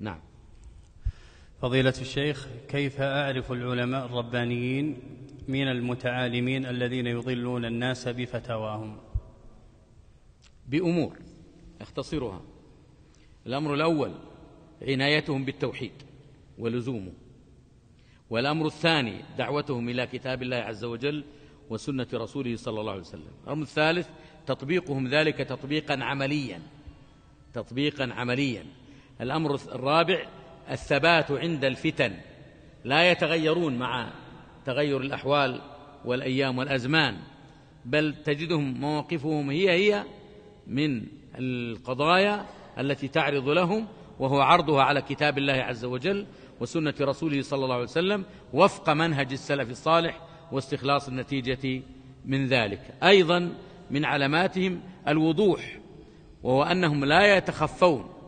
نعم فضيلة الشيخ كيف أعرف العلماء الربانيين من المتعالمين الذين يضلون الناس بفتواهم بأمور اختصرها الأمر الأول عنايتهم بالتوحيد ولزومه والأمر الثاني دعوتهم إلى كتاب الله عز وجل وسنة رسوله صلى الله عليه وسلم الأمر الثالث تطبيقهم ذلك تطبيقا عمليا تطبيقا عمليا الأمر الرابع الثبات عند الفتن لا يتغيرون مع تغير الأحوال والأيام والأزمان بل تجدهم مواقفهم هي هي من القضايا التي تعرض لهم وهو عرضها على كتاب الله عز وجل وسنة رسوله صلى الله عليه وسلم وفق منهج السلف الصالح واستخلاص النتيجة من ذلك أيضا من علاماتهم الوضوح وهو أنهم لا يتخفون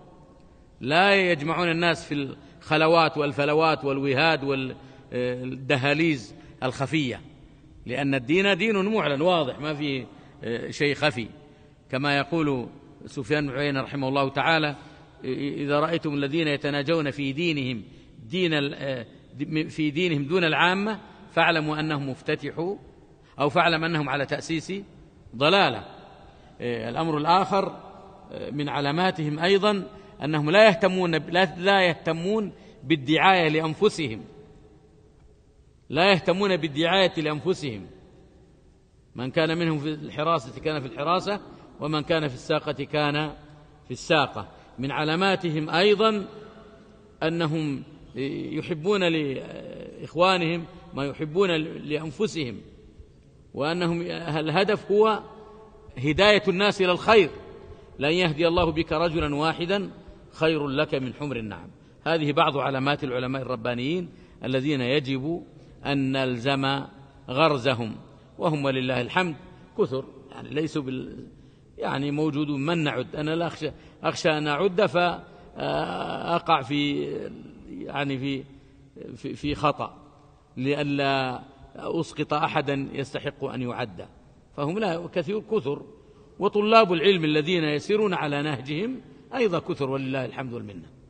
لا يجمعون الناس في الخلوات والفلوات والوهاد والدهاليز الخفيه لان الدين دين معلن واضح ما في آه، شيء خفي كما يقول سفيان بن عيينه رحمه الله تعالى اذا رايتم الذين يتناجون في دينهم دين آه، في دينهم دون العامه فاعلموا انهم افتتحوا او فاعلم انهم على تاسيس ضلاله آه، الامر الاخر من علاماتهم ايضا انهم لا يهتمون لا يهتمون بالدعايه لانفسهم لا يهتمون بالدعايه لانفسهم من كان منهم في الحراسه كان في الحراسه ومن كان في الساقه كان في الساقه من علاماتهم ايضا انهم يحبون لاخوانهم ما يحبون لانفسهم وانهم الهدف هو هدايه الناس الى الخير لن يهدي الله بك رجلا واحدا خير لك من حمر النعم هذه بعض علامات العلماء الربانيين الذين يجب أن نلزم غرزهم وهم ولله الحمد كثر يعني ليسوا بال يعني موجود من نعد أنا لا أخشى, أخشى أن أعد فأقع في يعني في في, في خطأ لئلا أسقط أحدا يستحق أن يعد فهم لا كثير كثر وطلاب العلم الذين يسيرون على نهجهم أيضا كثر ولله الحمد والمنة